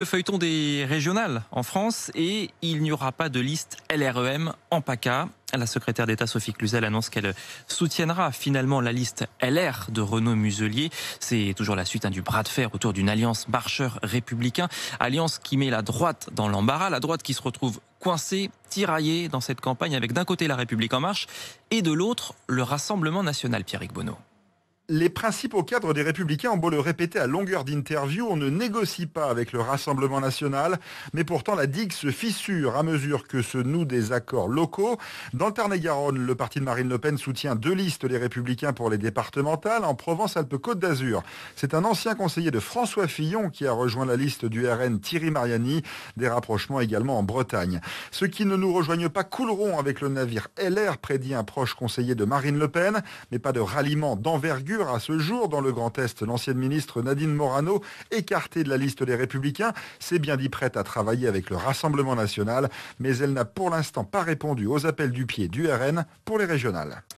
Le feuilleton des régionales en France et il n'y aura pas de liste LREM en PACA. La secrétaire d'État Sophie Cluzel annonce qu'elle soutiendra finalement la liste LR de Renaud Muselier. C'est toujours la suite hein, du bras de fer autour d'une alliance marcheurs-républicains, alliance qui met la droite dans l'embarras, la droite qui se retrouve coincée, tiraillée dans cette campagne avec d'un côté la République en marche et de l'autre le Rassemblement national, Pierrick Bonneau. Les principaux cadres des Républicains ont beau le répéter à longueur d'interview, on ne négocie pas avec le Rassemblement national, mais pourtant la digue se fissure à mesure que se nouent des accords locaux. Dans le Tarn-et-Garonne, le parti de Marine Le Pen soutient deux listes, les Républicains pour les départementales, en Provence-Alpes-Côte d'Azur. C'est un ancien conseiller de François Fillon qui a rejoint la liste du RN Thierry Mariani, des rapprochements également en Bretagne. Ceux qui ne nous rejoignent pas couleront avec le navire LR, prédit un proche conseiller de Marine Le Pen, mais pas de ralliement d'envergure à ce jour dans le Grand Est. L'ancienne ministre Nadine Morano, écartée de la liste des Républicains, s'est bien dit prête à travailler avec le Rassemblement national, mais elle n'a pour l'instant pas répondu aux appels du pied du RN pour les régionales.